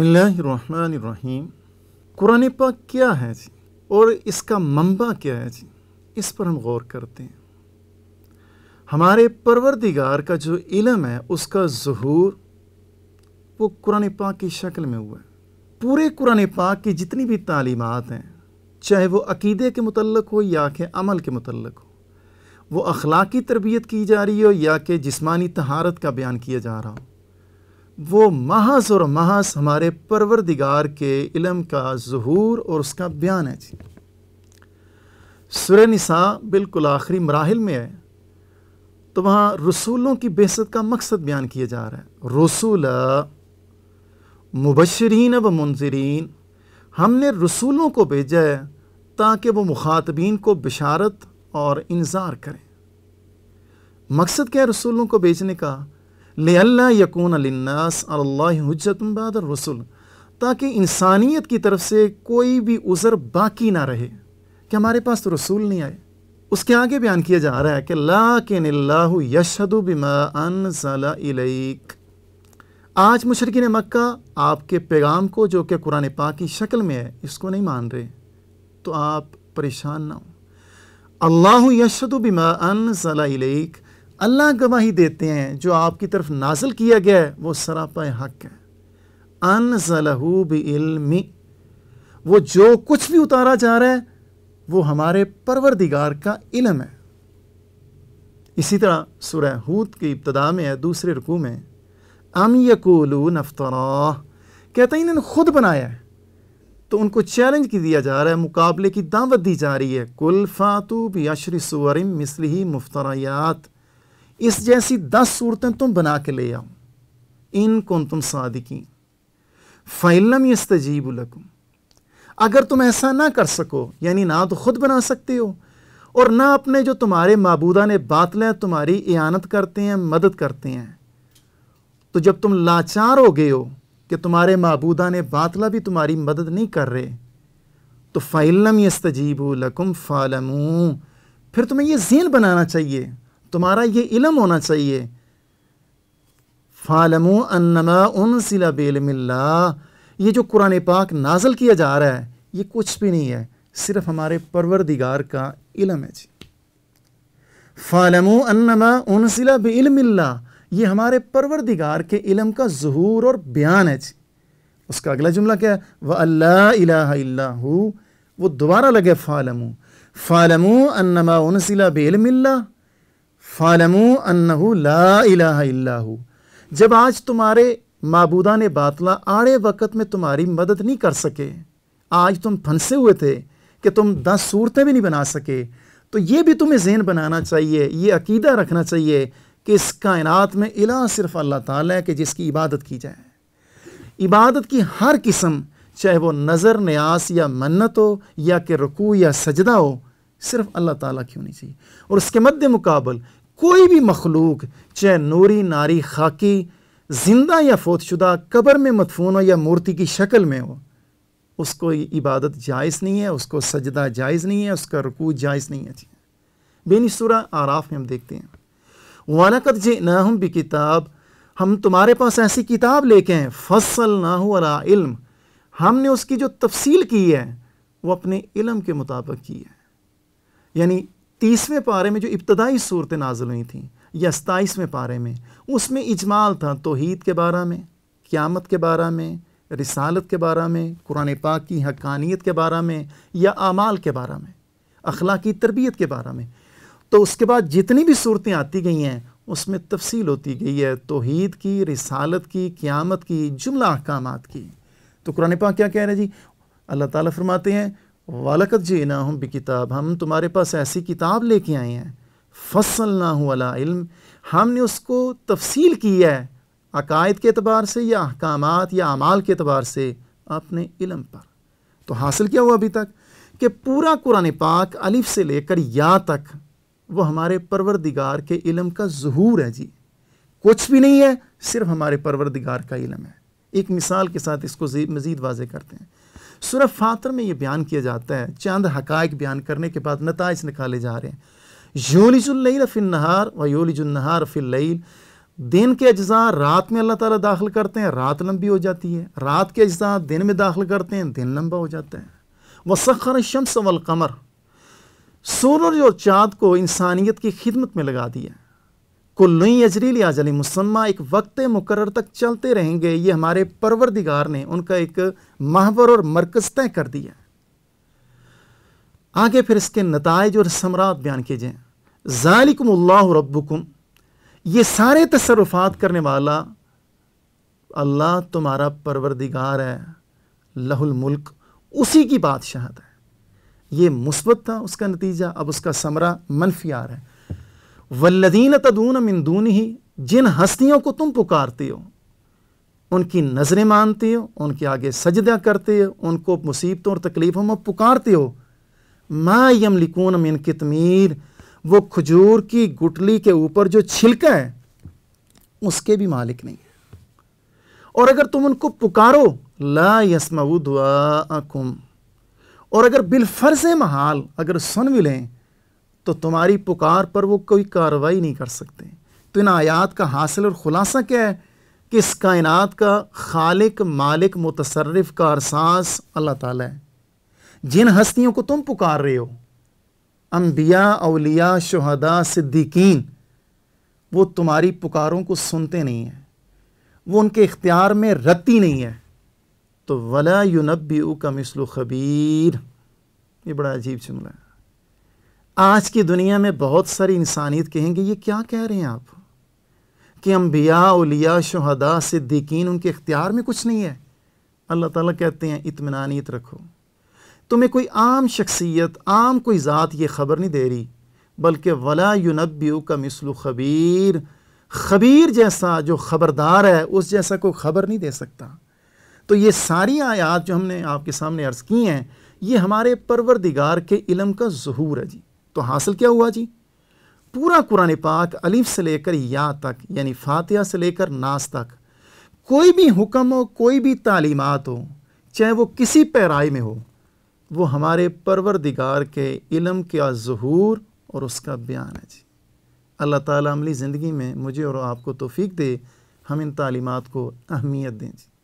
بسم اللہ الرحمن الرحیم قرآن پاک کیا ہے جی اور اس کا منبع کیا ہے جی اس پر ہم غور کرتے ہیں ہمارے پروردگار کا جو علم ہے اس کا ظہور وہ قرآن پاک کی شکل میں ہوا ہے پورے قرآن پاک کی جتنی بھی تعلیمات ہیں چاہے وہ عقیدے کے متعلق ہو یا کہ عمل کے متعلق ہو وہ اخلاقی تربیت کی جا رہی ہو یا کہ جسمانی تہارت کا بیان کیا جا رہا ہو وہ محض اور محض ہمارے پروردگار کے علم کا ظہور اور اس کا بیان ہے جی سورہ نساء بالکل آخری مراحل میں ہے تو وہاں رسولوں کی بحثت کا مقصد بیان کیا جا رہا ہے رسول مبشرین و منظرین ہم نے رسولوں کو بھیجا ہے تاکہ وہ مخاطبین کو بشارت اور انظار کریں مقصد کیا ہے رسولوں کو بھیجنے کا لِأَلَّا يَكُونَ لِلنَّاسِ عَلَى اللَّهِ حُجَّةٌ بَعْدَ رسول تاکہ انسانیت کی طرف سے کوئی بھی عذر باقی نہ رہے کہ ہمارے پاس تو رسول نہیں آئے اس کے آگے بیان کیا جا رہا ہے کہ اللہ کے با انلی آج مشرقین مکہ آپ کے پیغام کو جو کہ قرآن پاک کی شکل میں ہے اس کو نہیں مان رہے تو آپ پریشان نہ ہوں اللہ یشد بما انزل الیک اللہ گواہی دیتے ہیں جو آپ کی طرف نازل کیا گیا ہے وہ سراپا حق ہے انہو بھی علمی وہ جو کچھ بھی اتارا جا رہا ہے وہ ہمارے پروردگار کا علم ہے اسی طرح سورہ حود کی ابتدا میں ہے دوسرے رکوع میں ام کہتے ہیں انہوں نے خود بنایا ہے تو ان کو چیلنج کی دیا جا رہا ہے مقابلے کی دعوت دی جا رہی ہے کل فاتو بھی سورم مصری مفتریات اس جیسی دس صورتیں تم بنا کے لے آؤ ان کو تم صادقین فعلم فائلم استجیب القم اگر تم ایسا نہ کر سکو یعنی نہ تو خود بنا سکتے ہو اور نہ اپنے جو تمہارے معبودہ نے باطلا تمہاری اعانت کرتے ہیں مدد کرتے ہیں تو جب تم لاچار ہو گئے ہو کہ تمہارے معبودہ نے باطلہ بھی تمہاری مدد نہیں کر رہے تو فائل یستجیب الکم فالم پھر تمہیں یہ ذہن بنانا چاہیے تمہارا یہ علم ہونا چاہیے فالم انما ان سلا بلم اللہ یہ جو قرآن پاک نازل کیا جا رہا ہے یہ کچھ بھی نہیں ہے صرف ہمارے پروردگار کا علم ہے جی فالم انما ان سلا بلم اللہ یہ ہمارے پروردگار کے علم کا ظہور اور بیان ہے جی اس کا اگلا جملہ کیا ہے وہ اللہ الہ اللہ وہ دوبارہ لگے فالم فالم انما ان سلا بلم اللہ ہو جب آج تمہارے مابودا نے باطلا آڑے وقت میں تمہاری مدد نہیں کر سکے آج تم پھنسے ہوئے تھے کہ تم دس صورتیں بھی نہیں بنا سکے تو یہ بھی تمہیں ذہن بنانا چاہیے یہ عقیدہ رکھنا چاہیے کہ اس کائنات میں الہ صرف اللہ تعالیٰ ہے کہ جس کی عبادت کی جائے عبادت کی ہر قسم چاہے وہ نظر نیاس یا منت ہو یا کہ رکوع یا سجدہ ہو صرف اللہ تعالیٰ کی ہونی چاہیے اور اس کے مد مقابل کوئی بھی مخلوق چاہے نوری ناری خاکی زندہ یا فوت شدہ قبر میں مدفون ہو یا مورتی کی شکل میں ہو اس کو عبادت جائز نہیں ہے اس کو سجدہ جائز نہیں ہے اس کا رکوع جائز نہیں ہے بینی سورہ آراف میں ہم دیکھتے ہیں وانقت جِئْنَاهُمْ ہم بھی کتاب ہم تمہارے پاس ایسی کتاب لے کے ہیں فصل عَلَىٰ اللہ علم ہم نے اس کی جو تفصیل کی ہے وہ اپنے علم کے مطابق کی ہے یعنی تیسویں پارے میں جو ابتدائی صورتیں نازل ہوئی تھیں یا ستائیسویں پارے میں اس میں اجمال تھا توحید کے بارہ میں قیامت کے بارہ میں رسالت کے بارہ میں قرآن پاک کی حقانیت کے بارے میں یا اعمال کے بارے میں اخلاقی تربیت کے بارے میں تو اس کے بعد جتنی بھی صورتیں آتی گئی ہیں اس میں تفصیل ہوتی گئی ہے توحید کی رسالت کی قیامت کی جملہ احکامات کی تو قرآن پاک کیا کہہ رہے جی اللہ تعالیٰ فرماتے ہیں والکت جی نا ہوں کتاب ہم تمہارے پاس ایسی کتاب لے کے آئے ہیں فصل نہ والا علم ہم نے اس کو تفصیل کی ہے عقائد کے اعتبار سے یا احکامات یا اعمال کے اعتبار سے اپنے علم پر تو حاصل کیا ہوا ابھی تک کہ پورا قرآن پاک الف سے لے کر یا تک وہ ہمارے پروردگار کے علم کا ظہور ہے جی کچھ بھی نہیں ہے صرف ہمارے پروردگار کا علم ہے ایک مثال کے ساتھ اس کو مزید واضح کرتے ہیں سورہ فاتر میں یہ بیان کیا جاتا ہے چاند حقائق بیان کرنے کے بعد نتائج نکالے جا رہے ہیں یولج اللیل فی النہار و یولج النہار فی اللیل دن کے اجزاء رات میں اللہ تعالیٰ داخل کرتے ہیں رات لمبی ہو جاتی ہے رات کے اجزاء دن میں داخل کرتے ہیں دن لمبا ہو جاتا ہے وسخر شمس والقمر سورج سور چاند کو انسانیت کی خدمت میں لگا دیا ہے لئیںلی آجل مسمہ ایک وقت مقرر تک چلتے رہیں گے یہ ہمارے پروردگار نے ان کا ایک محور اور مرکز طے کر دیا آگے پھر اس کے نتائج اور ثمرات بیان جائیں ذالکم اللہ ربکم یہ سارے تصرفات کرنے والا اللہ تمہارا پروردگار ہے لہ الملک اسی کی بادشاہت ہے یہ مثبت تھا اس کا نتیجہ اب اس کا ثمرہ رہا ہے والذین تدون من دون ہی جن ہستیوں کو تم پکارتے ہو ان کی نظریں مانتے ہو ان کے آگے سجدہ کرتے ہو ان کو مصیبتوں اور تکلیفوں میں پکارتے ہو ما یم من کتمیر وہ کھجور کی گٹلی کے اوپر جو چھلکا ہے اس کے بھی مالک نہیں ہے اور اگر تم ان کو پکارو لا یسم دعاکم اور اگر بالفرض محال اگر سن بھی لیں تو تمہاری پکار پر وہ کوئی کاروائی نہیں کر سکتے تو ان آیات کا حاصل اور خلاصہ کیا ہے کہ اس کائنات کا خالق مالک متصرف کا ارساس اللہ تعالیٰ ہے جن ہستیوں کو تم پکار رہے ہو انبیاء اولیاء شہداء صدیقین وہ تمہاری پکاروں کو سنتے نہیں ہیں وہ ان کے اختیار میں رتی نہیں ہے تو ولا یونبی او کا مسل خبیر یہ بڑا عجیب جملہ ہے آج کی دنیا میں بہت ساری انسانیت کہیں گے یہ کیا کہہ رہے ہیں آپ کہ انبیاء اولیاء شہداء صدیقین ان کے اختیار میں کچھ نہیں ہے اللہ تعالیٰ کہتے ہیں اطمینانیت رکھو تمہیں کوئی عام شخصیت عام کوئی ذات یہ خبر نہیں دے رہی بلکہ ولا یونبیو کا مثل خبیر خبیر جیسا جو خبردار ہے اس جیسا کوئی خبر نہیں دے سکتا تو یہ ساری آیات جو ہم نے آپ کے سامنے عرض کی ہیں یہ ہمارے پروردگار کے علم کا ظہور ہے جی تو حاصل کیا ہوا جی پورا قرآن پاک سے لے کر یا تک یعنی فاتحہ سے لے کر ناس تک کوئی بھی حکم ہو کوئی بھی تعلیمات ہو چاہے وہ کسی پیرائی میں ہو وہ ہمارے پروردگار کے علم کا ظہور اور اس کا بیان ہے جی اللہ تعالیٰ عملی زندگی میں مجھے اور آپ کو توفیق دے ہم ان تعلیمات کو اہمیت دیں جی